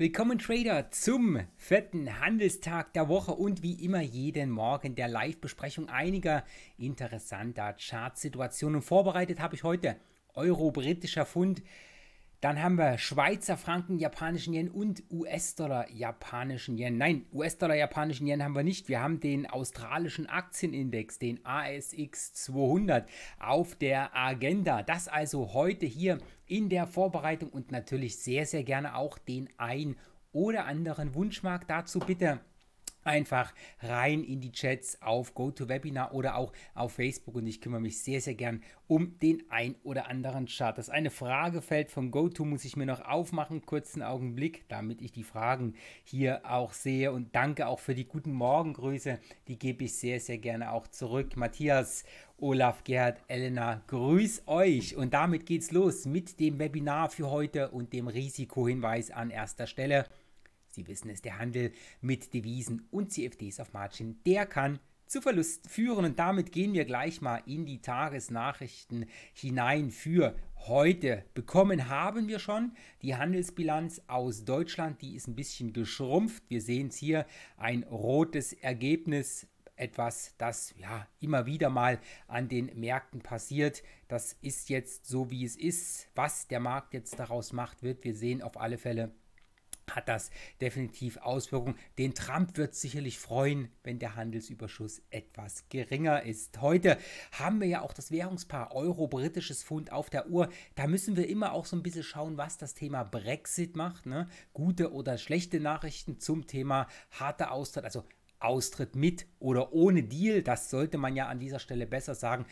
Willkommen Trader zum vierten Handelstag der Woche und wie immer jeden Morgen der Live-Besprechung einiger interessanter Chartsituationen. Vorbereitet habe ich heute Euro, britischer Fund, dann haben wir Schweizer Franken, japanischen Yen und US-Dollar, japanischen Yen. Nein, US-Dollar, japanischen Yen haben wir nicht. Wir haben den australischen Aktienindex, den ASX 200, auf der Agenda. Das also heute hier in der Vorbereitung und natürlich sehr, sehr gerne auch den ein oder anderen Wunschmarkt dazu bitte einfach rein in die Chats auf GoToWebinar oder auch auf Facebook und ich kümmere mich sehr, sehr gern um den ein oder anderen Chart. Das eine Fragefeld von GoTo muss ich mir noch aufmachen, kurzen Augenblick, damit ich die Fragen hier auch sehe und danke auch für die guten Morgengrüße, die gebe ich sehr, sehr gerne auch zurück. Matthias Olaf, Gerhard, Elena, grüß euch. Und damit geht's los mit dem Webinar für heute und dem Risikohinweis an erster Stelle. Sie wissen es, der Handel mit Devisen und CFDs auf Margin, der kann zu Verlusten führen. Und damit gehen wir gleich mal in die Tagesnachrichten hinein für heute. Bekommen haben wir schon die Handelsbilanz aus Deutschland, die ist ein bisschen geschrumpft. Wir sehen es hier, ein rotes Ergebnis. Etwas, das ja immer wieder mal an den Märkten passiert. Das ist jetzt so, wie es ist. Was der Markt jetzt daraus macht, wird wir sehen auf alle Fälle hat das definitiv Auswirkungen. Den Trump wird sicherlich freuen, wenn der Handelsüberschuss etwas geringer ist. Heute haben wir ja auch das Währungspaar Euro britisches Pfund auf der Uhr. Da müssen wir immer auch so ein bisschen schauen, was das Thema Brexit macht. Ne? Gute oder schlechte Nachrichten zum Thema harter Austritt, also Austritt mit oder ohne Deal, das sollte man ja an dieser Stelle besser sagen.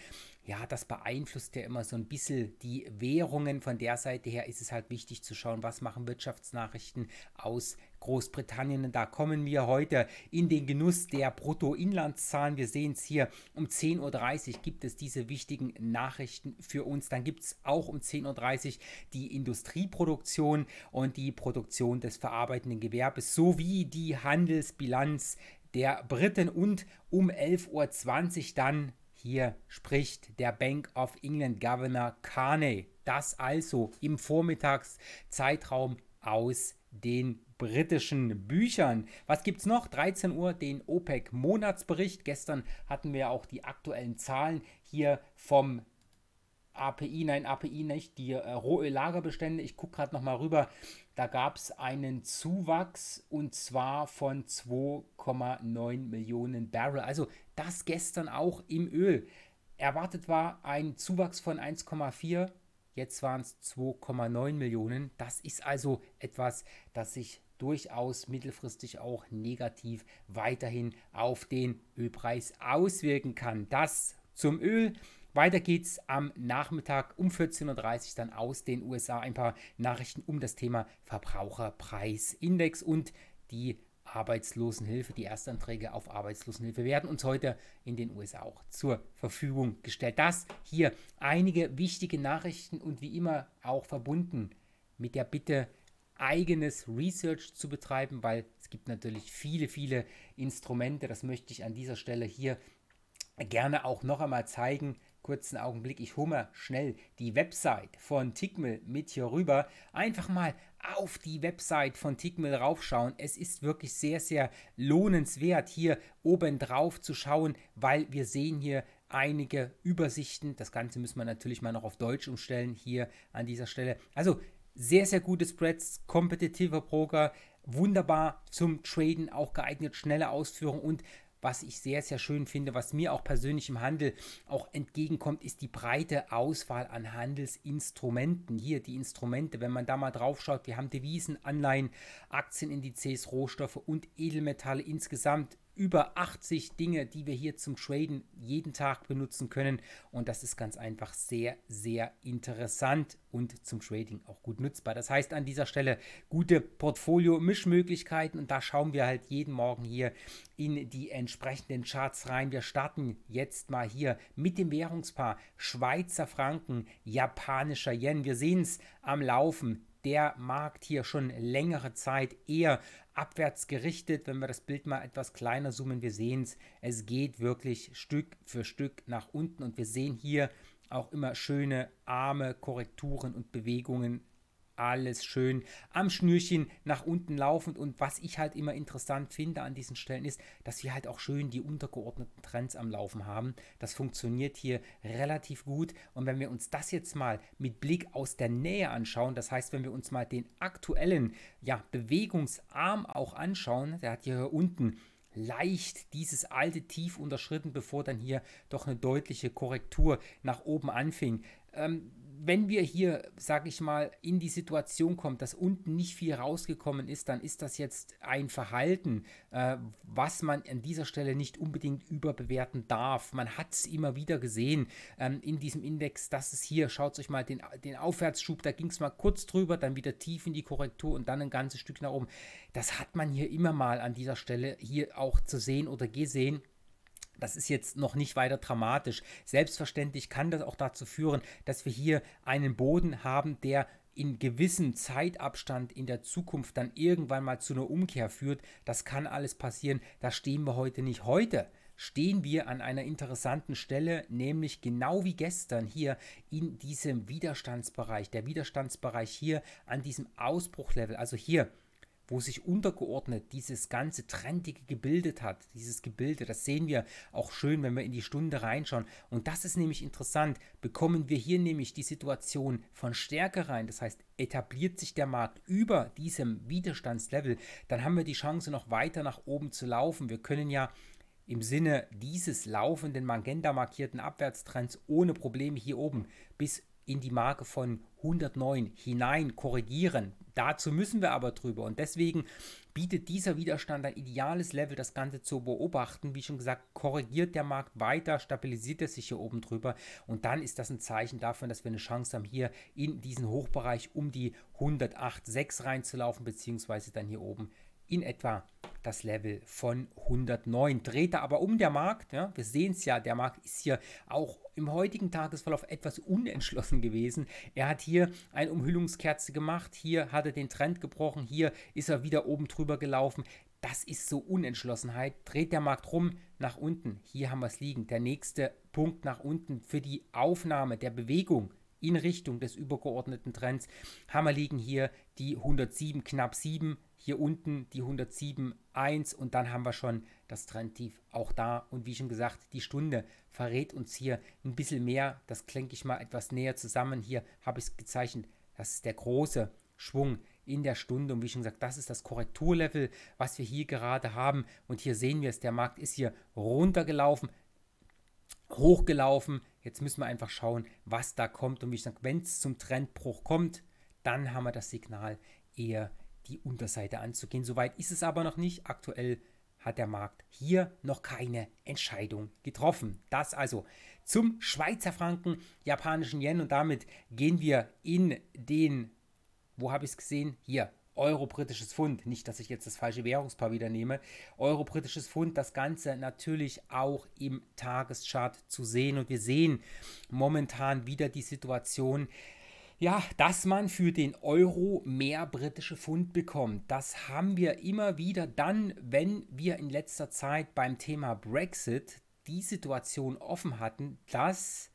Ja, das beeinflusst ja immer so ein bisschen die Währungen. Von der Seite her ist es halt wichtig zu schauen, was machen Wirtschaftsnachrichten aus Großbritannien. Und Da kommen wir heute in den Genuss der Bruttoinlandszahlen. Wir sehen es hier um 10.30 Uhr gibt es diese wichtigen Nachrichten für uns. Dann gibt es auch um 10.30 Uhr die Industrieproduktion und die Produktion des verarbeitenden Gewerbes sowie die Handelsbilanz der Briten und um 11.20 Uhr dann hier spricht der Bank of England Governor Carney. Das also im Vormittagszeitraum aus den britischen Büchern. Was gibt es noch? 13 Uhr den OPEC Monatsbericht. Gestern hatten wir auch die aktuellen Zahlen hier vom API, nein, API nicht, die äh, Rohöl-Lagerbestände. Ich gucke gerade nochmal rüber. Da gab es einen Zuwachs und zwar von 2,9 Millionen Barrel. Also das gestern auch im Öl. Erwartet war ein Zuwachs von 1,4, jetzt waren es 2,9 Millionen. Das ist also etwas, das sich durchaus mittelfristig auch negativ weiterhin auf den Ölpreis auswirken kann. Das zum Öl. Weiter geht's am Nachmittag um 14.30 Uhr dann aus den USA. Ein paar Nachrichten um das Thema Verbraucherpreisindex und die Arbeitslosenhilfe. Die Erstanträge auf Arbeitslosenhilfe werden uns heute in den USA auch zur Verfügung gestellt. Das hier einige wichtige Nachrichten und wie immer auch verbunden mit der Bitte, eigenes Research zu betreiben, weil es gibt natürlich viele, viele Instrumente. Das möchte ich an dieser Stelle hier gerne auch noch einmal zeigen kurzen Augenblick, ich hummer schnell die Website von Tickmill mit hier rüber. Einfach mal auf die Website von Tickmill raufschauen. Es ist wirklich sehr, sehr lohnenswert, hier oben drauf zu schauen, weil wir sehen hier einige Übersichten. Das Ganze müssen wir natürlich mal noch auf Deutsch umstellen hier an dieser Stelle. Also sehr, sehr gute Spreads, kompetitiver Broker, wunderbar zum Traden auch geeignet, schnelle Ausführung und was ich sehr, sehr schön finde, was mir auch persönlich im Handel auch entgegenkommt, ist die breite Auswahl an Handelsinstrumenten. Hier die Instrumente, wenn man da mal drauf schaut, wir haben Devisen, Anleihen, Aktienindizes, Rohstoffe und Edelmetalle insgesamt über 80 Dinge, die wir hier zum Traden jeden Tag benutzen können. Und das ist ganz einfach sehr, sehr interessant und zum Trading auch gut nutzbar. Das heißt an dieser Stelle gute Portfolio-Mischmöglichkeiten und da schauen wir halt jeden Morgen hier in die entsprechenden Charts rein. Wir starten jetzt mal hier mit dem Währungspaar Schweizer Franken, japanischer Yen. Wir sehen es am Laufen der Markt hier schon längere Zeit eher abwärts gerichtet. Wenn wir das Bild mal etwas kleiner zoomen, wir sehen es, es geht wirklich Stück für Stück nach unten und wir sehen hier auch immer schöne arme Korrekturen und Bewegungen alles schön am Schnürchen nach unten laufend. Und was ich halt immer interessant finde an diesen Stellen ist, dass wir halt auch schön die untergeordneten Trends am Laufen haben. Das funktioniert hier relativ gut. Und wenn wir uns das jetzt mal mit Blick aus der Nähe anschauen, das heißt, wenn wir uns mal den aktuellen ja, Bewegungsarm auch anschauen, der hat hier unten leicht dieses alte Tief unterschritten, bevor dann hier doch eine deutliche Korrektur nach oben anfing. Ähm, wenn wir hier, sag ich mal, in die Situation kommen, dass unten nicht viel rausgekommen ist, dann ist das jetzt ein Verhalten, äh, was man an dieser Stelle nicht unbedingt überbewerten darf. Man hat es immer wieder gesehen ähm, in diesem Index, dass es hier, schaut euch mal den, den Aufwärtsschub, da ging es mal kurz drüber, dann wieder tief in die Korrektur und dann ein ganzes Stück nach oben. Das hat man hier immer mal an dieser Stelle hier auch zu sehen oder gesehen. Das ist jetzt noch nicht weiter dramatisch. Selbstverständlich kann das auch dazu führen, dass wir hier einen Boden haben, der in gewissem Zeitabstand in der Zukunft dann irgendwann mal zu einer Umkehr führt. Das kann alles passieren. Da stehen wir heute nicht. Heute stehen wir an einer interessanten Stelle, nämlich genau wie gestern hier in diesem Widerstandsbereich. Der Widerstandsbereich hier an diesem Ausbruchlevel, also hier wo sich untergeordnet dieses ganze Trendige gebildet hat, dieses Gebilde, das sehen wir auch schön, wenn wir in die Stunde reinschauen. Und das ist nämlich interessant, bekommen wir hier nämlich die Situation von Stärke rein, das heißt, etabliert sich der Markt über diesem Widerstandslevel, dann haben wir die Chance, noch weiter nach oben zu laufen. Wir können ja im Sinne dieses laufenden Magenta markierten Abwärtstrends ohne Probleme hier oben bis in die Marke von 109 hinein korrigieren. Dazu müssen wir aber drüber und deswegen bietet dieser Widerstand ein ideales Level, das Ganze zu beobachten. Wie schon gesagt, korrigiert der Markt weiter, stabilisiert er sich hier oben drüber und dann ist das ein Zeichen davon, dass wir eine Chance haben, hier in diesen Hochbereich um die 108,6 reinzulaufen, beziehungsweise dann hier oben in etwa das Level von 109. Dreht er aber um der Markt. Ja, wir sehen es ja, der Markt ist hier auch im heutigen Tagesverlauf etwas unentschlossen gewesen. Er hat hier eine Umhüllungskerze gemacht, hier hat er den Trend gebrochen, hier ist er wieder oben drüber gelaufen. Das ist so Unentschlossenheit. Dreht der Markt rum nach unten. Hier haben wir es liegen. Der nächste Punkt nach unten für die Aufnahme der Bewegung in Richtung des übergeordneten Trends. Hammer liegen hier die 107 knapp 7, hier unten die 107 1 und dann haben wir schon das Trendtief auch da. Und wie schon gesagt, die Stunde verrät uns hier ein bisschen mehr. Das klinke ich mal etwas näher zusammen. Hier habe ich es gezeichnet. Das ist der große Schwung in der Stunde. Und wie schon gesagt, das ist das Korrekturlevel, was wir hier gerade haben. Und hier sehen wir es, der Markt ist hier runtergelaufen, hochgelaufen, Jetzt müssen wir einfach schauen, was da kommt. Und wie ich sage, wenn es zum Trendbruch kommt, dann haben wir das Signal, eher die Unterseite anzugehen. Soweit ist es aber noch nicht. Aktuell hat der Markt hier noch keine Entscheidung getroffen. Das also zum Schweizer Franken, japanischen Yen und damit gehen wir in den, wo habe ich es gesehen? Hier, Euro britisches Pfund. Nicht, dass ich jetzt das falsche Währungspaar wieder nehme. Euro britisches Pfund, das Ganze natürlich auch im Tageschart zu sehen. Und wir sehen momentan wieder die Situation, ja, dass man für den Euro mehr britische Pfund bekommt. Das haben wir immer wieder dann, wenn wir in letzter Zeit beim Thema Brexit die Situation offen hatten, dass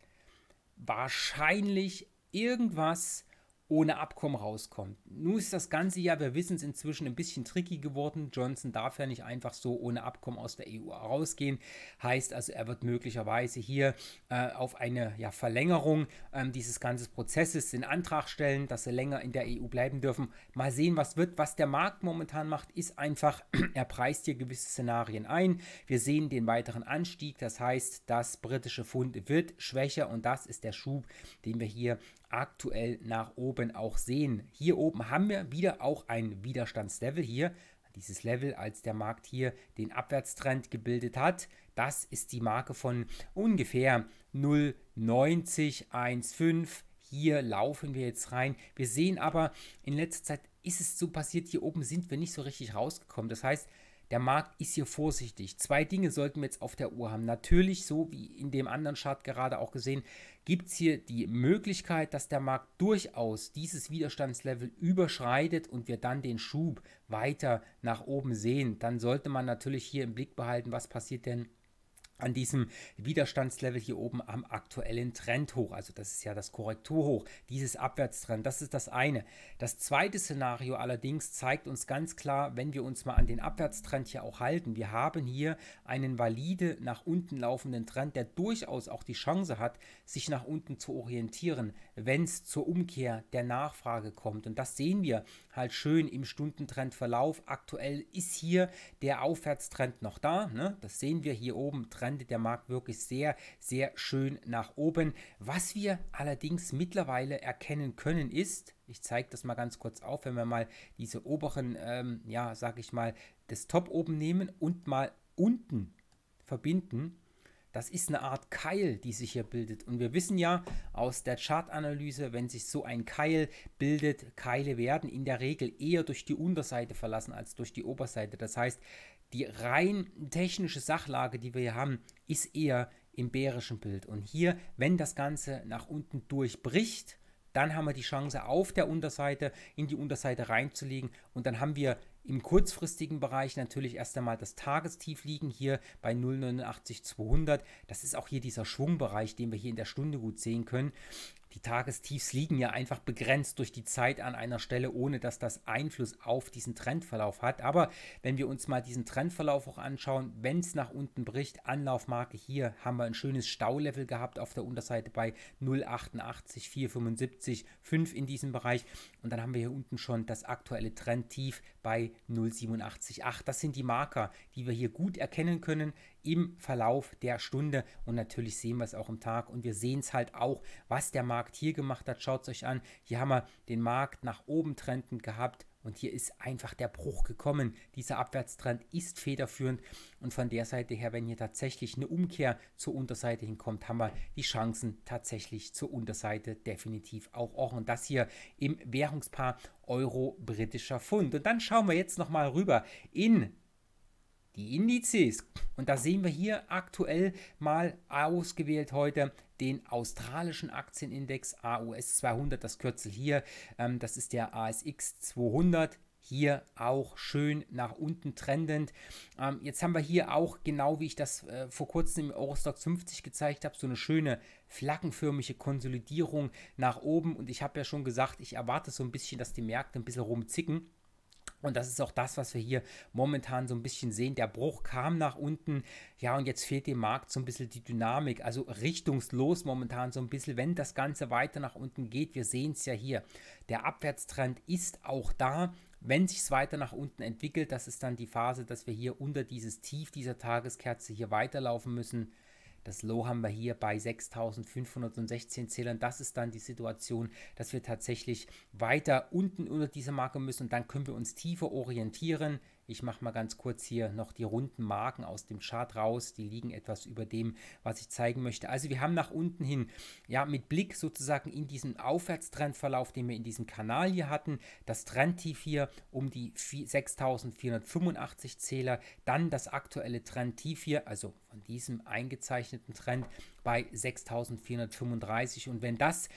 wahrscheinlich irgendwas ohne Abkommen rauskommt. Nun ist das Ganze ja, wir wissen es inzwischen, ein bisschen tricky geworden. Johnson darf ja nicht einfach so ohne Abkommen aus der EU rausgehen. Heißt also, er wird möglicherweise hier äh, auf eine ja, Verlängerung ähm, dieses ganzen Prozesses den Antrag stellen, dass sie länger in der EU bleiben dürfen. Mal sehen, was wird. Was der Markt momentan macht, ist einfach, er preist hier gewisse Szenarien ein. Wir sehen den weiteren Anstieg. Das heißt, das britische Pfund wird schwächer und das ist der Schub, den wir hier aktuell nach oben auch sehen. Hier oben haben wir wieder auch ein Widerstandslevel hier. Dieses Level, als der Markt hier den Abwärtstrend gebildet hat, das ist die Marke von ungefähr 0,9015. Hier laufen wir jetzt rein. Wir sehen aber, in letzter Zeit ist es so passiert, hier oben sind wir nicht so richtig rausgekommen. Das heißt, der Markt ist hier vorsichtig. Zwei Dinge sollten wir jetzt auf der Uhr haben. Natürlich, so wie in dem anderen Chart gerade auch gesehen, gibt es hier die Möglichkeit, dass der Markt durchaus dieses Widerstandslevel überschreitet und wir dann den Schub weiter nach oben sehen. Dann sollte man natürlich hier im Blick behalten, was passiert denn an diesem Widerstandslevel hier oben am aktuellen Trend hoch. Also das ist ja das Korrekturhoch, dieses Abwärtstrend, das ist das eine. Das zweite Szenario allerdings zeigt uns ganz klar, wenn wir uns mal an den Abwärtstrend hier auch halten, wir haben hier einen valide nach unten laufenden Trend, der durchaus auch die Chance hat, sich nach unten zu orientieren, wenn es zur Umkehr der Nachfrage kommt. Und das sehen wir halt schön im Stundentrendverlauf. Aktuell ist hier der Aufwärtstrend noch da, ne? das sehen wir hier oben, Trend rannte der Markt wirklich sehr, sehr schön nach oben. Was wir allerdings mittlerweile erkennen können ist, ich zeige das mal ganz kurz auf, wenn wir mal diese oberen, ähm, ja, sage ich mal, das Top oben nehmen und mal unten verbinden, das ist eine Art Keil, die sich hier bildet. Und wir wissen ja aus der Chartanalyse, wenn sich so ein Keil bildet, Keile werden in der Regel eher durch die Unterseite verlassen als durch die Oberseite. Das heißt, die rein technische Sachlage, die wir hier haben, ist eher im bärischen Bild. Und hier, wenn das Ganze nach unten durchbricht, dann haben wir die Chance, auf der Unterseite in die Unterseite reinzulegen. Und dann haben wir im kurzfristigen Bereich natürlich erst einmal das Tagestief liegen, hier bei 0,89,200. Das ist auch hier dieser Schwungbereich, den wir hier in der Stunde gut sehen können. Die Tagestiefs liegen ja einfach begrenzt durch die Zeit an einer Stelle, ohne dass das Einfluss auf diesen Trendverlauf hat. Aber wenn wir uns mal diesen Trendverlauf auch anschauen, wenn es nach unten bricht, Anlaufmarke hier haben wir ein schönes Staulevel gehabt auf der Unterseite bei 0,88, 4,75, 5 in diesem Bereich. Und dann haben wir hier unten schon das aktuelle Trendtief bei 0,87,8. Das sind die Marker, die wir hier gut erkennen können im Verlauf der Stunde und natürlich sehen wir es auch im Tag und wir sehen es halt auch, was der Markt hier gemacht hat. Schaut es euch an, hier haben wir den Markt nach oben trendend gehabt und hier ist einfach der Bruch gekommen. Dieser Abwärtstrend ist federführend und von der Seite her, wenn hier tatsächlich eine Umkehr zur Unterseite hinkommt, haben wir die Chancen tatsächlich zur Unterseite definitiv auch. auch. Und das hier im Währungspaar Euro-Britischer Pfund. Und dann schauen wir jetzt nochmal rüber in die Indizes. Und da sehen wir hier aktuell mal ausgewählt heute den australischen Aktienindex AUS 200, das Kürzel hier, ähm, das ist der ASX 200 hier auch schön nach unten trendend. Ähm, jetzt haben wir hier auch, genau wie ich das äh, vor kurzem im Eurostock 50 gezeigt habe, so eine schöne flaggenförmige Konsolidierung nach oben. Und ich habe ja schon gesagt, ich erwarte so ein bisschen, dass die Märkte ein bisschen rumzicken. Und das ist auch das, was wir hier momentan so ein bisschen sehen. Der Bruch kam nach unten. Ja, und jetzt fehlt dem Markt so ein bisschen die Dynamik. Also richtungslos momentan so ein bisschen, wenn das Ganze weiter nach unten geht. Wir sehen es ja hier. Der Abwärtstrend ist auch da. Wenn sich es weiter nach unten entwickelt, das ist dann die Phase, dass wir hier unter dieses Tief dieser Tageskerze hier weiterlaufen müssen. Das Low haben wir hier bei 6.516 Zählern. Das ist dann die Situation, dass wir tatsächlich weiter unten unter dieser Marke müssen und dann können wir uns tiefer orientieren. Ich mache mal ganz kurz hier noch die runden Marken aus dem Chart raus. Die liegen etwas über dem, was ich zeigen möchte. Also wir haben nach unten hin, ja, mit Blick sozusagen in diesen Aufwärtstrendverlauf, den wir in diesem Kanal hier hatten, das Trendtief hier um die 6485 Zähler, dann das aktuelle Trendtief hier, also von diesem eingezeichneten abgezeichneten Trend bei 6.435 und wenn das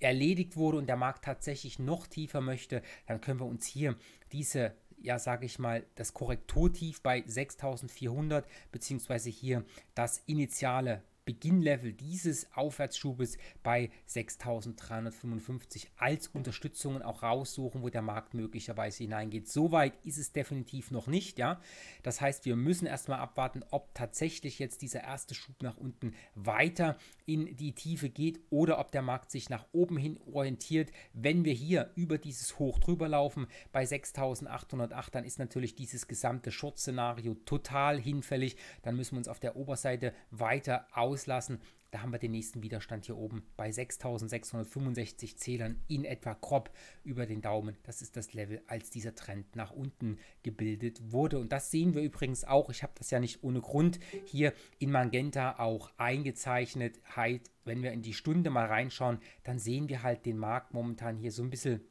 erledigt wurde und der Markt tatsächlich noch tiefer möchte, dann können wir uns hier diese ja, sage ich mal, das Korrekturtief bei 6400, beziehungsweise hier das initiale Beginnlevel dieses Aufwärtsschubes bei 6.355 als Unterstützungen auch raussuchen, wo der Markt möglicherweise hineingeht. Soweit ist es definitiv noch nicht, ja. Das heißt, wir müssen erstmal abwarten, ob tatsächlich jetzt dieser erste Schub nach unten weiter in die Tiefe geht oder ob der Markt sich nach oben hin orientiert. Wenn wir hier über dieses Hoch drüber laufen bei 6.808, dann ist natürlich dieses gesamte Short-Szenario total hinfällig. Dann müssen wir uns auf der Oberseite weiter aus auslassen. Da haben wir den nächsten Widerstand hier oben bei 6665 Zählern in etwa grob über den Daumen. Das ist das Level, als dieser Trend nach unten gebildet wurde. Und das sehen wir übrigens auch. Ich habe das ja nicht ohne Grund hier in Magenta auch eingezeichnet. Halt, wenn wir in die Stunde mal reinschauen, dann sehen wir halt den Markt momentan hier so ein bisschen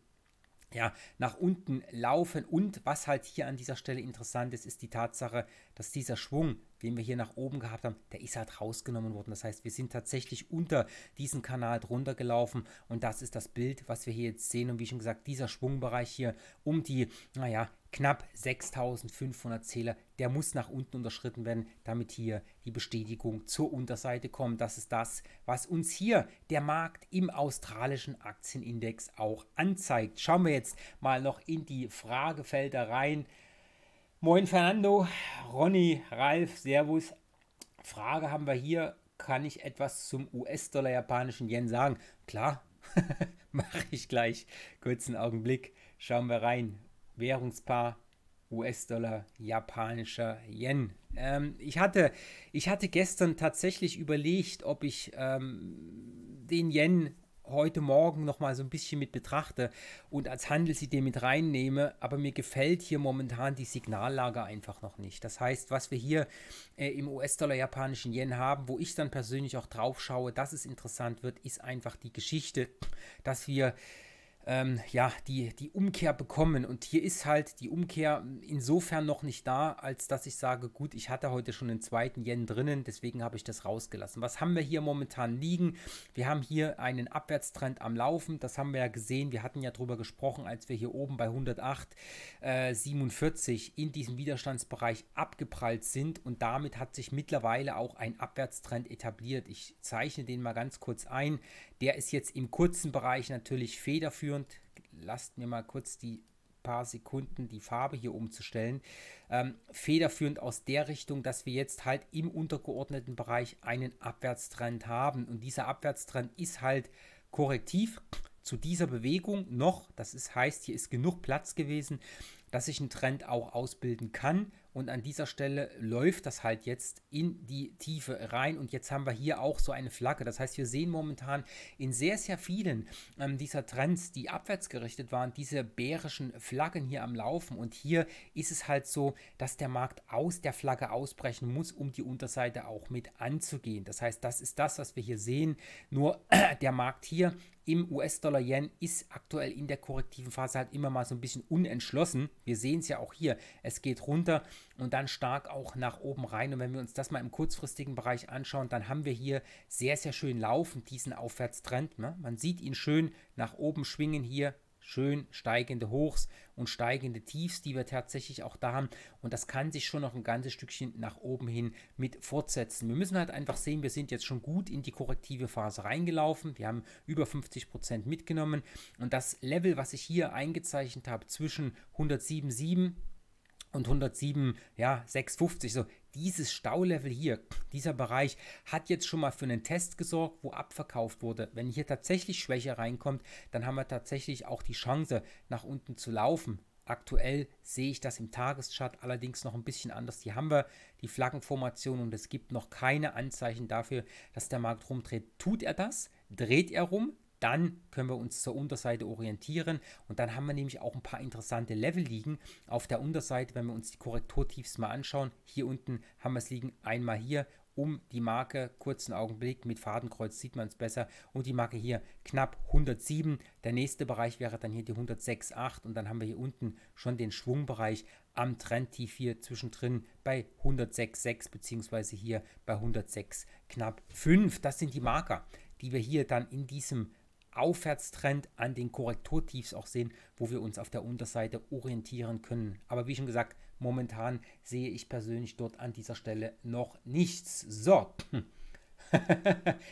ja, nach unten laufen. Und was halt hier an dieser Stelle interessant ist, ist die Tatsache, dass dieser Schwung den wir hier nach oben gehabt haben, der ist halt rausgenommen worden. Das heißt, wir sind tatsächlich unter diesen Kanal drunter gelaufen und das ist das Bild, was wir hier jetzt sehen. Und wie schon gesagt, dieser Schwungbereich hier um die, naja, knapp 6500 Zähler, der muss nach unten unterschritten werden, damit hier die Bestätigung zur Unterseite kommt. Das ist das, was uns hier der Markt im australischen Aktienindex auch anzeigt. Schauen wir jetzt mal noch in die Fragefelder rein. Moin Fernando, Ronny, Ralf, Servus. Frage haben wir hier, kann ich etwas zum US-Dollar japanischen Yen sagen? Klar, mache ich gleich. Kurzen Augenblick, schauen wir rein. Währungspaar US-Dollar japanischer Yen. Ähm, ich, hatte, ich hatte gestern tatsächlich überlegt, ob ich ähm, den Yen heute Morgen nochmal so ein bisschen mit betrachte und als Handelsidee mit reinnehme, aber mir gefällt hier momentan die Signallage einfach noch nicht. Das heißt, was wir hier äh, im US-Dollar japanischen Yen haben, wo ich dann persönlich auch drauf schaue, dass es interessant wird, ist einfach die Geschichte, dass wir ähm, ja, die, die Umkehr bekommen. Und hier ist halt die Umkehr insofern noch nicht da, als dass ich sage, gut, ich hatte heute schon den zweiten Yen drinnen, deswegen habe ich das rausgelassen. Was haben wir hier momentan liegen? Wir haben hier einen Abwärtstrend am Laufen, das haben wir ja gesehen. Wir hatten ja darüber gesprochen, als wir hier oben bei 108,47 äh, in diesem Widerstandsbereich abgeprallt sind. Und damit hat sich mittlerweile auch ein Abwärtstrend etabliert. Ich zeichne den mal ganz kurz ein. Der ist jetzt im kurzen Bereich natürlich federführend zielführend. Lasst mir mal kurz die paar Sekunden die Farbe hier umzustellen. Ähm, federführend aus der Richtung, dass wir jetzt halt im untergeordneten Bereich einen Abwärtstrend haben. Und dieser Abwärtstrend ist halt korrektiv zu dieser Bewegung noch. Das ist, heißt, hier ist genug Platz gewesen, dass sich ein Trend auch ausbilden kann. Und an dieser Stelle läuft das halt jetzt in die Tiefe rein. Und jetzt haben wir hier auch so eine Flagge. Das heißt, wir sehen momentan in sehr, sehr vielen ähm, dieser Trends, die abwärts gerichtet waren, diese bärischen Flaggen hier am Laufen. Und hier ist es halt so, dass der Markt aus der Flagge ausbrechen muss, um die Unterseite auch mit anzugehen. Das heißt, das ist das, was wir hier sehen. Nur der Markt hier im US-Dollar-Yen ist aktuell in der korrektiven Phase halt immer mal so ein bisschen unentschlossen. Wir sehen es ja auch hier. Es geht runter und dann stark auch nach oben rein. Und wenn wir uns das mal im kurzfristigen Bereich anschauen, dann haben wir hier sehr, sehr schön laufend diesen Aufwärtstrend. Ne? Man sieht ihn schön nach oben schwingen hier schön steigende Hochs und steigende Tiefs, die wir tatsächlich auch da haben. Und das kann sich schon noch ein ganzes Stückchen nach oben hin mit fortsetzen. Wir müssen halt einfach sehen, wir sind jetzt schon gut in die korrektive Phase reingelaufen. Wir haben über 50% Prozent mitgenommen. Und das Level, was ich hier eingezeichnet habe zwischen 107,7 und 107, ja, 650, so dieses Staulevel hier, dieser Bereich, hat jetzt schon mal für einen Test gesorgt, wo abverkauft wurde. Wenn hier tatsächlich Schwäche reinkommt, dann haben wir tatsächlich auch die Chance, nach unten zu laufen. Aktuell sehe ich das im Tageschart allerdings noch ein bisschen anders. Die haben wir, die Flaggenformation, und es gibt noch keine Anzeichen dafür, dass der Markt rumdreht. Tut er das? Dreht er rum? Dann können wir uns zur Unterseite orientieren und dann haben wir nämlich auch ein paar interessante Level liegen. Auf der Unterseite, wenn wir uns die Korrekturtiefs mal anschauen, hier unten haben wir es liegen, einmal hier um die Marke, kurzen Augenblick, mit Fadenkreuz sieht man es besser, und die Marke hier knapp 107. Der nächste Bereich wäre dann hier die 106,8 und dann haben wir hier unten schon den Schwungbereich am Trendtief hier zwischendrin bei 106,6 beziehungsweise hier bei 106 knapp 5. Das sind die Marker, die wir hier dann in diesem Aufwärtstrend an den Korrekturtiefs auch sehen, wo wir uns auf der Unterseite orientieren können. Aber wie schon gesagt, momentan sehe ich persönlich dort an dieser Stelle noch nichts. So.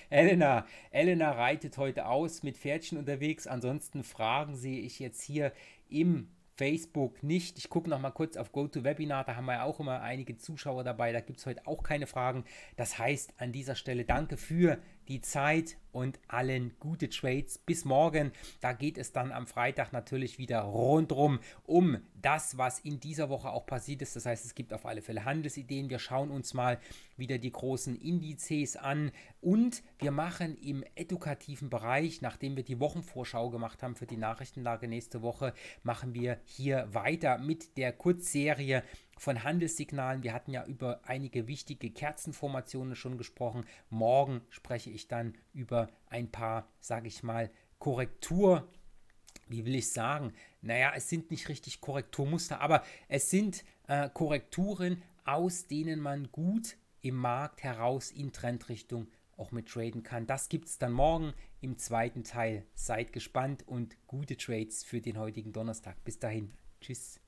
Elena, Elena reitet heute aus mit Pferdchen unterwegs. Ansonsten Fragen sehe ich jetzt hier im Facebook nicht. Ich gucke noch mal kurz auf GoToWebinar, da haben wir ja auch immer einige Zuschauer dabei. Da gibt es heute auch keine Fragen. Das heißt, an dieser Stelle danke für die Zeit und allen gute Trades. Bis morgen. Da geht es dann am Freitag natürlich wieder rundrum um das, was in dieser Woche auch passiert ist. Das heißt, es gibt auf alle Fälle Handelsideen. Wir schauen uns mal wieder die großen Indizes an und wir machen im edukativen Bereich, nachdem wir die Wochenvorschau gemacht haben für die Nachrichtenlage nächste Woche, machen wir hier weiter mit der Kurzserie von Handelssignalen. Wir hatten ja über einige wichtige Kerzenformationen schon gesprochen. Morgen spreche ich dann über ein paar, sage ich mal, Korrektur. Wie will ich sagen? Naja, es sind nicht richtig Korrekturmuster, aber es sind äh, Korrekturen, aus denen man gut im Markt heraus in Trendrichtung auch mit traden kann. Das gibt es dann morgen im zweiten Teil. Seid gespannt und gute Trades für den heutigen Donnerstag. Bis dahin. Tschüss.